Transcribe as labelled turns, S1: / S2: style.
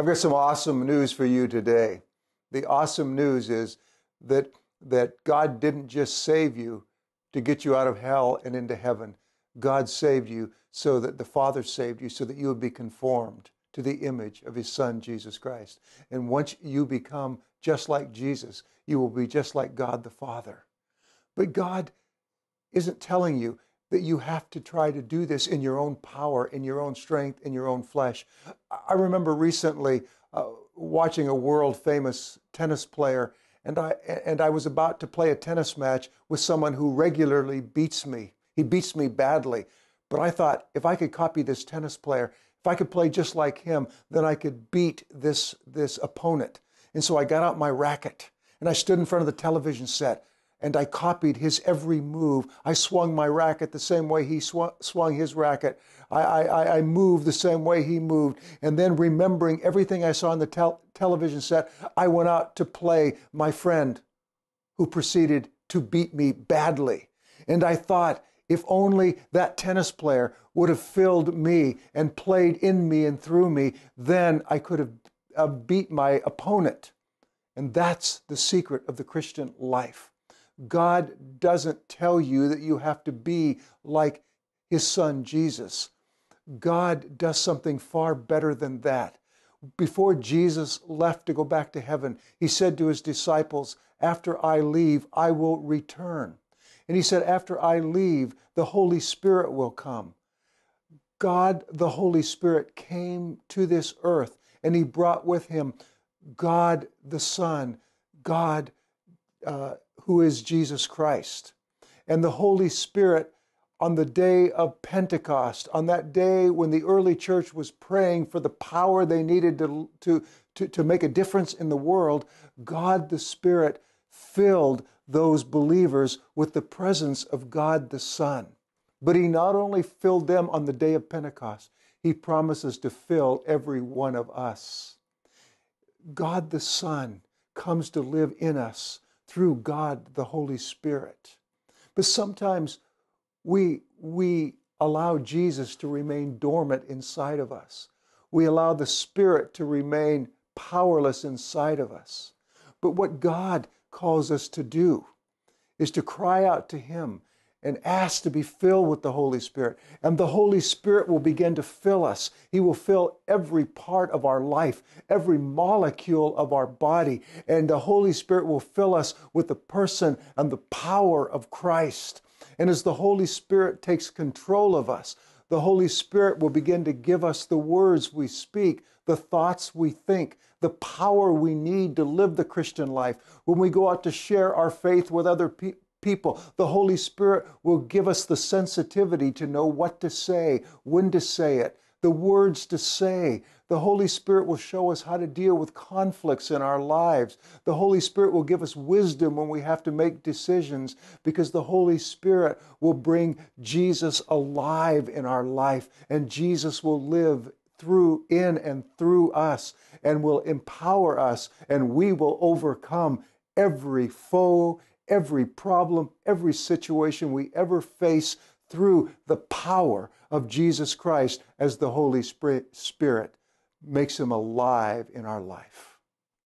S1: I've got some awesome news for you today. The awesome news is that, that God didn't just save you to get you out of hell and into heaven. God saved you so that the Father saved you so that you would be conformed to the image of His Son, Jesus Christ. And once you become just like Jesus, you will be just like God the Father. But God isn't telling you, that you have to try to do this in your own power, in your own strength, in your own flesh. I remember recently uh, watching a world famous tennis player, and I, and I was about to play a tennis match with someone who regularly beats me. He beats me badly. But I thought if I could copy this tennis player, if I could play just like him, then I could beat this, this opponent. And so I got out my racket and I stood in front of the television set and I copied his every move. I swung my racket the same way he sw- swung his racket. I, I, I moved the same way he moved. And then, remembering everything I saw on the tel- television set, I went out to play my friend who proceeded to beat me badly. And I thought, if only that tennis player would have filled me and played in me and through me, then I could have uh, beat my opponent. And that's the secret of the Christian life. God doesn't tell you that you have to be like his son Jesus. God does something far better than that. Before Jesus left to go back to heaven, he said to his disciples, After I leave, I will return. And he said, After I leave, the Holy Spirit will come. God, the Holy Spirit, came to this earth and he brought with him God the Son, God uh, who is Jesus Christ. And the Holy Spirit on the day of Pentecost, on that day when the early church was praying for the power they needed to, to, to, to make a difference in the world, God the Spirit filled those believers with the presence of God the Son. But He not only filled them on the day of Pentecost, He promises to fill every one of us. God the Son comes to live in us through God the Holy Spirit. But sometimes we, we allow Jesus to remain dormant inside of us. We allow the Spirit to remain powerless inside of us. But what God calls us to do is to cry out to Him and ask to be filled with the Holy Spirit. And the Holy Spirit will begin to fill us. He will fill every part of our life, every molecule of our body. And the Holy Spirit will fill us with the person and the power of Christ. And as the Holy Spirit takes control of us, the Holy Spirit will begin to give us the words we speak, the thoughts we think, the power we need to live the Christian life. When we go out to share our faith with other people people. The Holy Spirit will give us the sensitivity to know what to say, when to say it, the words to say. The Holy Spirit will show us how to deal with conflicts in our lives. The Holy Spirit will give us wisdom when we have to make decisions because the Holy Spirit will bring Jesus alive in our life and Jesus will live through, in, and through us and will empower us and we will overcome every foe every problem, every situation we ever face through the power of Jesus Christ as the Holy Spirit makes him alive in our life.